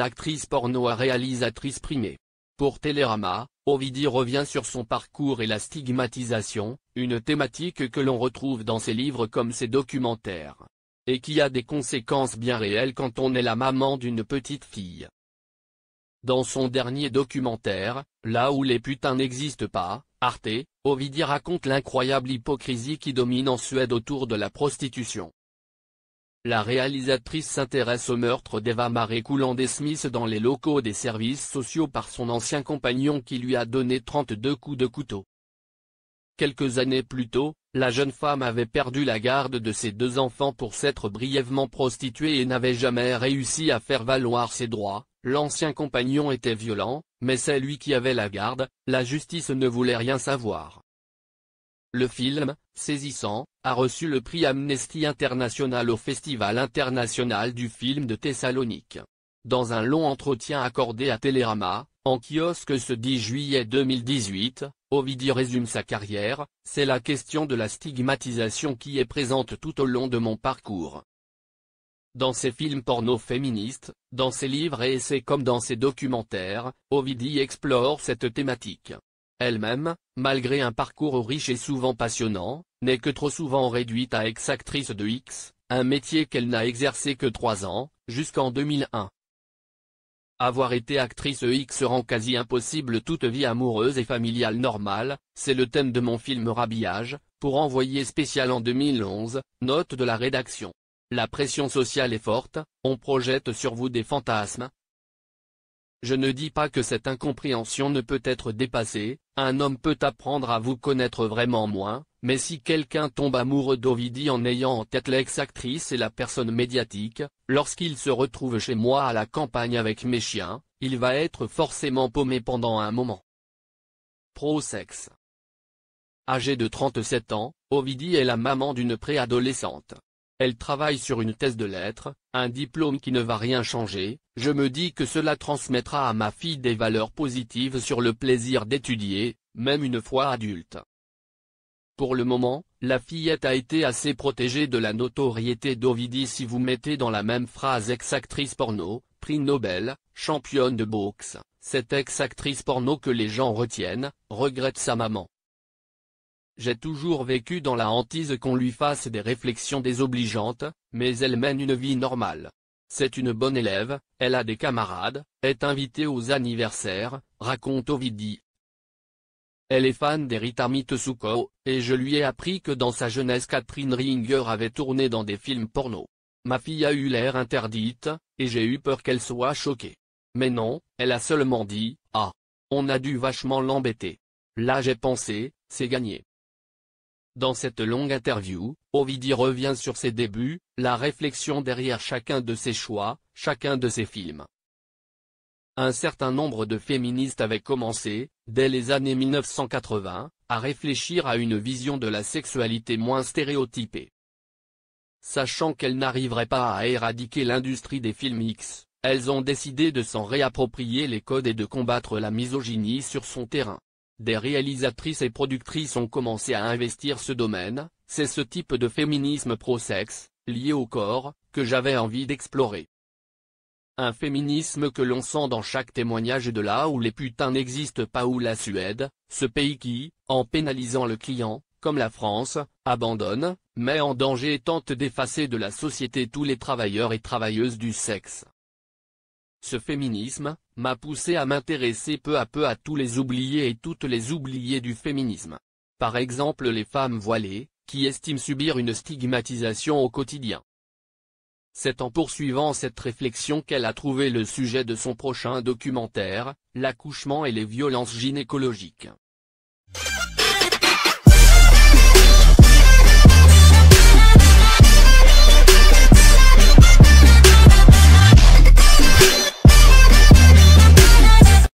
actrice porno à réalisatrice primée. Pour Télérama, Ovidi revient sur son parcours et la stigmatisation, une thématique que l'on retrouve dans ses livres comme ses documentaires. Et qui a des conséquences bien réelles quand on est la maman d'une petite fille. Dans son dernier documentaire, Là où les putains n'existent pas, Arte, Ovidi raconte l'incroyable hypocrisie qui domine en Suède autour de la prostitution. La réalisatrice s'intéresse au meurtre d'Eva Marie des Smith dans les locaux des services sociaux par son ancien compagnon qui lui a donné 32 coups de couteau. Quelques années plus tôt, la jeune femme avait perdu la garde de ses deux enfants pour s'être brièvement prostituée et n'avait jamais réussi à faire valoir ses droits, l'ancien compagnon était violent, mais c'est lui qui avait la garde, la justice ne voulait rien savoir. Le film, saisissant, a reçu le prix Amnesty International au Festival international du film de Thessalonique. Dans un long entretien accordé à Télérama, en kiosque ce 10 juillet 2018, Ovidi résume sa carrière, c'est la question de la stigmatisation qui est présente tout au long de mon parcours. Dans ses films porno féministes, dans ses livres et essais comme dans ses documentaires, Ovidi explore cette thématique. Elle-même, malgré un parcours riche et souvent passionnant, n'est que trop souvent réduite à ex-actrice de X, un métier qu'elle n'a exercé que trois ans, jusqu'en 2001. Avoir été actrice X rend quasi impossible toute vie amoureuse et familiale normale, c'est le thème de mon film Rabillage, pour envoyer spécial en 2011, note de la rédaction. La pression sociale est forte, on projette sur vous des fantasmes, je ne dis pas que cette incompréhension ne peut être dépassée, un homme peut apprendre à vous connaître vraiment moins, mais si quelqu'un tombe amoureux d'Ovidie en ayant en tête l'ex-actrice et la personne médiatique, lorsqu'il se retrouve chez moi à la campagne avec mes chiens, il va être forcément paumé pendant un moment. Pro-sexe Âgé de 37 ans, Ovidie est la maman d'une préadolescente. Elle travaille sur une thèse de lettres, un diplôme qui ne va rien changer, je me dis que cela transmettra à ma fille des valeurs positives sur le plaisir d'étudier, même une fois adulte. Pour le moment, la fillette a été assez protégée de la notoriété d'Ovidie si vous mettez dans la même phrase ex-actrice porno, prix Nobel, championne de boxe, cette ex-actrice porno que les gens retiennent, regrette sa maman. J'ai toujours vécu dans la hantise qu'on lui fasse des réflexions désobligeantes, mais elle mène une vie normale. C'est une bonne élève, elle a des camarades, est invitée aux anniversaires, raconte Ovidie. Elle est fan des Mitsuko, et je lui ai appris que dans sa jeunesse Catherine Ringer avait tourné dans des films porno. Ma fille a eu l'air interdite, et j'ai eu peur qu'elle soit choquée. Mais non, elle a seulement dit, ah. On a dû vachement l'embêter. Là j'ai pensé, c'est gagné. Dans cette longue interview, Ovidi revient sur ses débuts, la réflexion derrière chacun de ses choix, chacun de ses films. Un certain nombre de féministes avaient commencé, dès les années 1980, à réfléchir à une vision de la sexualité moins stéréotypée. Sachant qu'elles n'arriveraient pas à éradiquer l'industrie des films X, elles ont décidé de s'en réapproprier les codes et de combattre la misogynie sur son terrain. Des réalisatrices et productrices ont commencé à investir ce domaine, c'est ce type de féminisme pro-sexe, lié au corps, que j'avais envie d'explorer. Un féminisme que l'on sent dans chaque témoignage de là où les putains n'existent pas ou la Suède, ce pays qui, en pénalisant le client, comme la France, abandonne, met en danger et tente d'effacer de la société tous les travailleurs et travailleuses du sexe. Ce féminisme, m'a poussé à m'intéresser peu à peu à tous les oubliés et toutes les oubliées du féminisme. Par exemple les femmes voilées, qui estiment subir une stigmatisation au quotidien. C'est en poursuivant cette réflexion qu'elle a trouvé le sujet de son prochain documentaire, L'accouchement et les violences gynécologiques.